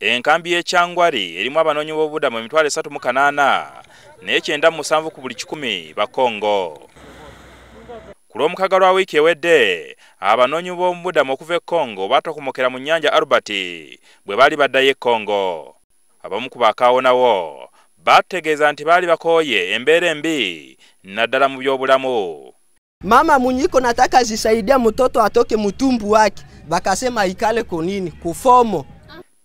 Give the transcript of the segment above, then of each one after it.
enkambi y'ekyangwali erimu abanoonyi b'obubuda mu emitwalo esatu mu kanaana naye kyenda mu musanvu ku buli kikumi bakongo ku lw'omukaga lwa wiiki ewedde abanoonyi b'omubudamu okuva e kongo baatokomokera mu nnyanja arubati bwe baali baddayo e kongo abamu ku baakaawonawo baategeeza nti baali bakooye embeera embi naddala mu by'obulamu mama munyiko nataka zisaidia mutoto atoke mutumbu wake bakasema ikale konini kufomo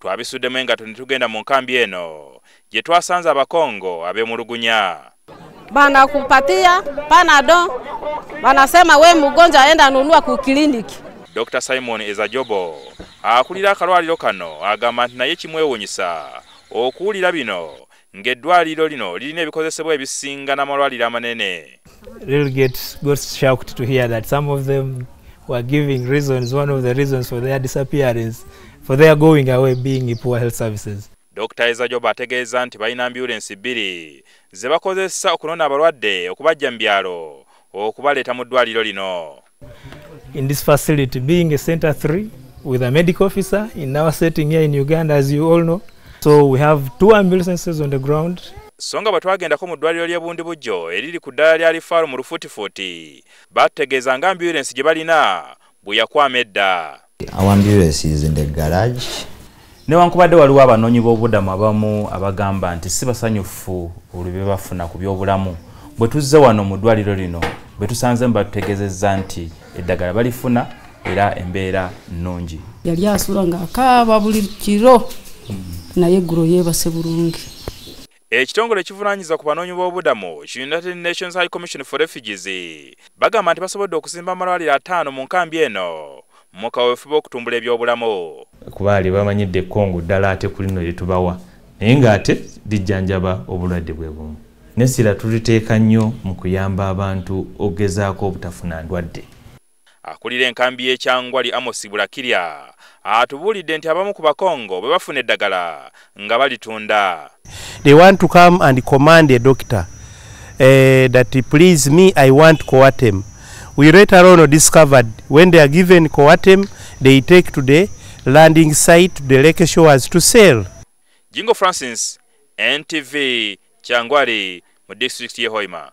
twabisuddemu engato ne tugenda mu nkambi eno gye twasanze abakongo abemulugunya banakupatia panado banasema we mugonja aenda nunua ku kiliniki dr simon ezajobo akulira akalwaliro kano agamba nti naye kimwewunyisa okuwulira bino ng'eddwaliro lino lirina ebikozesebwa ebisinga n'amalwaliro amanene really for their going away being in poor health services dr ezajoba ategeeza nti balina ambulensi bbiri ze bakozesa okunona abalwadde okubajja mu byalo okubaleeta mu ddwaliro lino in this facility being a center three with a medical officer in our setting here in uganda as you all know so we have two ambulances on the ground Songa nga bwe twagendako mu ddwaliro ly'ebundi bujjo eriri ku ddala lya lifaalo mu lufutifuti batutegeeza nga ambulensi gye balina bwe yakwama edda ambulance is in the garage newankubadde waliwo abanoonyi b'obudamu abamu abagamba nti sibasanyufu olubye bafuna ku byobulamu bwe tuzze wano mu ddwaliro lino bwe tusanze mubatutegezezza nti eddagala balifuna era embeera nnungi yali asula ng'akaaba buli kiro naye eggulo yeebase bulungi ekitongole ekivunanyiza ku banoonyi b'obudamu united nations high commission for refugees bagamba nti basobodde okuzimba amalwaliro ataano mu nkambi eno muka wefuba okutumbula ebyobulamu kubaali bamanyidde ekongo ddala ate ku lino lyetubawa naye ng'ate lijjanjaba obulwadde bwe bumu nesira tuliteeka nnyo mu kuyamba abantu okgezaako obutafuna ndwadde akulira enkambi y'ekyangwali amosi bulakirya atubuulidde nti abamu ku bakongo bwe bafuna eddagala nga balitunda they want to come and command a doctor uh, that please me i want coatem We later on discovered when they are given coatem, they take to the landing site, the lake shores to sell. Jingo Francis, NTV, Changwari, mu district ye Hoima.